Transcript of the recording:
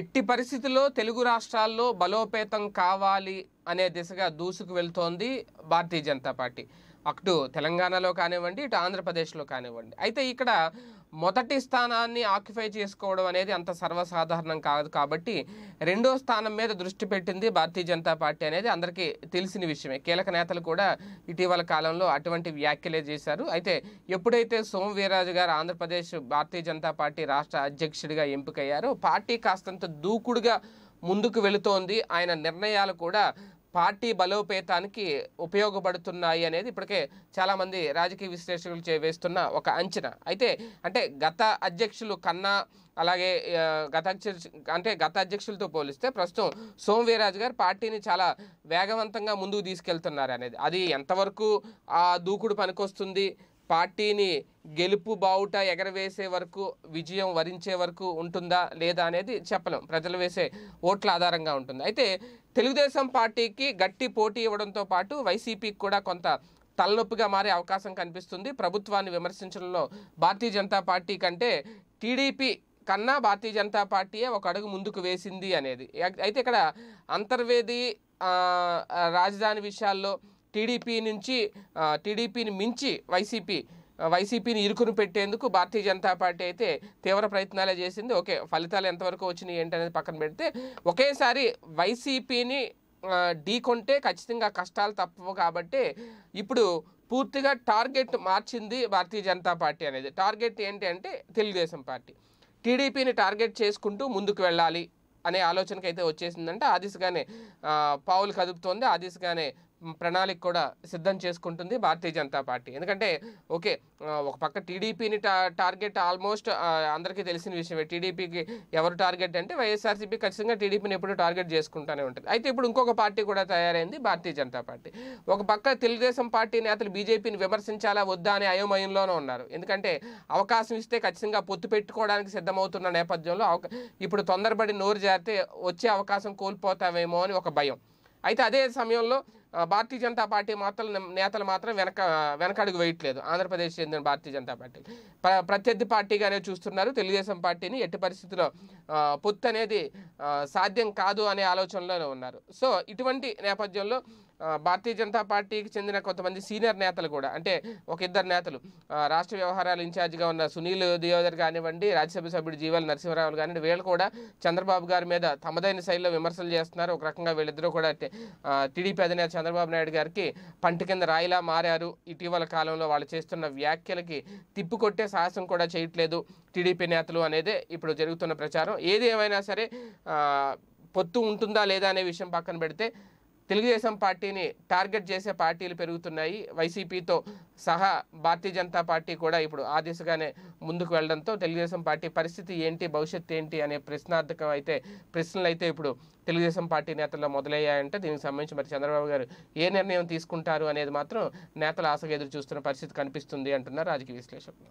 ఎట్టి పరిస్థితుల్లో తెలుగు రాష్ట్రాల్లో బలోపేతం కావాలి అనే దిశగా దూసుకు వెళ్తోంది భారతీయ జనతా పార్టీ అటు తెలంగాణలో కానివ్వండి ఇటు ఆంధ్రప్రదేశ్లో కానివ్వండి అయితే ఇక్కడ మొదటి స్థానాన్ని ఆక్యుపై చేసుకోవడం అనేది అంత సర్వసాధారణం కాదు కాబట్టి రెండో స్థానం మీద దృష్టి పెట్టింది భారతీయ జనతా పార్టీ అనేది అందరికీ తెలిసిన విషయమే కీలక నేతలు కూడా ఇటీవల కాలంలో అటువంటి వ్యాఖ్యలే చేశారు అయితే ఎప్పుడైతే సోమవీరాజు గారు ఆంధ్రప్రదేశ్ భారతీయ జనతా పార్టీ రాష్ట్ర అధ్యక్షుడిగా ఎంపికయ్యారో పార్టీ కాస్తంత దూకుడుగా ముందుకు వెళుతోంది ఆయన నిర్ణయాలు కూడా పార్టీ బలోపేతానికి ఉపయోగపడుతున్నాయి అనేది ఇప్పటికే చాలామంది రాజకీయ విశ్లేషకులు వేస్తున్న ఒక అంచనా అయితే అంటే గత అధ్యక్షులు కన్నా అలాగే గత అంటే గత అధ్యక్షులతో పోలిస్తే ప్రస్తుతం సోమవీరాజు గారు పార్టీని చాలా వేగవంతంగా ముందుకు తీసుకెళ్తున్నారు అనేది అది ఎంతవరకు ఆ దూకుడు పనికొస్తుంది పార్టీని గెలుపు బావుట ఎగరవేసే వరకు విజయం వరించే వరకు ఉంటుందా లేదా అనేది చెప్పలేం ప్రజలు వేసే ఓట్ల ఆధారంగా ఉంటుంది అయితే తెలుగుదేశం పార్టీకి గట్టి పోటీ ఇవ్వడంతో పాటు వైసీపీకి కూడా కొంత తలనొప్పిగా మారే అవకాశం కనిపిస్తుంది ప్రభుత్వాన్ని విమర్శించడంలో భారతీయ జనతా పార్టీ కంటే టీడీపీ కన్నా భారతీయ జనతా పార్టీయే ఒక అడుగు ముందుకు వేసింది అనేది అయితే ఇక్కడ అంతర్వేది రాజధాని విషయాల్లో టీడీపీ నుంచి టీడీపీని మించి వైసీపీ వైసీపీని ఇరుకును పెట్టేందుకు భారతీయ జనతా పార్టీ అయితే తీవ్ర ప్రయత్నాలే చేసింది ఓకే ఫలితాలు ఎంతవరకు వచ్చినాయి ఏంటనేది పక్కన పెడితే ఒకేసారి వైసీపీని ఢీకొంటే ఖచ్చితంగా కష్టాలు తప్పవు కాబట్టి ఇప్పుడు పూర్తిగా టార్గెట్ మార్చింది భారతీయ జనతా పార్టీ అనేది టార్గెట్ ఏంటి అంటే తెలుగుదేశం పార్టీ టీడీపీని టార్గెట్ చేసుకుంటూ ముందుకు వెళ్ళాలి అనే ఆలోచనకైతే వచ్చేసిందంటే ఆ దిశగానే పావులు కదుపుతోంది ఆ దిశగానే ప్రణాళిక కూడా సిద్ధం చేసుకుంటుంది భారతీయ జనతా పార్టీ ఎందుకంటే ఓకే ఒక పక్క టీడీపీని టార్గెట్ ఆల్మోస్ట్ అందరికీ తెలిసిన విషయమే టీడీపీకి ఎవరు టార్గెట్ అంటే వైఎస్ఆర్సీపీ ఖచ్చితంగా టీడీపీని ఎప్పుడు టార్గెట్ చేసుకుంటూనే ఉంటుంది అయితే ఇప్పుడు ఇంకొక పార్టీ కూడా తయారైంది భారతీయ జనతా పార్టీ ఒక పక్క తెలుగుదేశం పార్టీ నేతలు బీజేపీని విమర్శించాలా వద్దా అనే అయోమయంలోనే ఉన్నారు ఎందుకంటే అవకాశం ఇస్తే ఖచ్చితంగా పొత్తు పెట్టుకోవడానికి సిద్ధమవుతున్న నేపథ్యంలో ఇప్పుడు తొందరపడి నోరు జారితే వచ్చే అవకాశం కోల్పోతామేమో అని ఒక భయం అయితే అదే సమయంలో భారతీయ జనతా పార్టీ మాత్రం నేతలు మాత్రం వెనక వెనకడుగు వేయట్లేదు ఆంధ్రప్రదేశ్ చెందిన భారతీయ జనతా పార్టీ ప్రత్యర్థి పార్టీగానే చూస్తున్నారు తెలుగుదేశం పార్టీని ఎట్టి పరిస్థితిలో పొత్తు అనేది సాధ్యం కాదు అనే ఆలోచనలోనే ఉన్నారు సో ఇటువంటి నేపథ్యంలో భారతీయ జనతా పార్టీకి చెందిన కొంతమంది సీనియర్ నేతలు కూడా అంటే ఒక ఇద్దరు నేతలు రాష్ట్ర వ్యవహారాల ఇన్ఛార్జిగా ఉన్న సునీల్ దియోదర్ కానివ్వండి రాజ్యసభ సభ్యుడు జీవల్ నరసింహరావులు కానివ్వండి వీళ్ళు కూడా చంద్రబాబు గారి మీద తమదైన శైలిలో విమర్శలు చేస్తున్నారు ఒక రకంగా వీళ్ళిద్దరూ కూడా టీడీపీ అధినేత చంద్రబాబు నాయుడు గారికి పంట కింద రాయిలా మారారు ఇటీవల కాలంలో వాళ్ళు చేస్తున్న వ్యాఖ్యలకి తిప్పికొట్టే సాహసం కూడా చేయట్లేదు టీడీపీ నేతలు అనేది ఇప్పుడు జరుగుతున్న ప్రచారం ఏది ఏమైనా సరే పొత్తు ఉంటుందా లేదా అనే విషయం పక్కన పెడితే తెలుగుదేశం పార్టీని టార్గెట్ చేసే పార్టీలు పెరుగుతున్నాయి వైసీపీతో సహా భారతీయ జనతా పార్టీ కూడా ఇప్పుడు ఆ దిశగానే ముందుకు వెళ్ళడంతో తెలుగుదేశం పార్టీ పరిస్థితి ఏంటి భవిష్యత్ ఏంటి అనే ప్రశ్నార్థకం అయితే ప్రశ్నలు అయితే ఇప్పుడు తెలుగుదేశం పార్టీ నేతల్లో మొదలయ్యాయంటే దీనికి సంబంధించి మరి చంద్రబాబు గారు ఏ నిర్ణయం తీసుకుంటారు అనేది మాత్రం నేతలు ఆశగా ఎదురు చూస్తున్న పరిస్థితి కనిపిస్తుంది అంటున్నారు రాజకీయ విశ్లేషకులు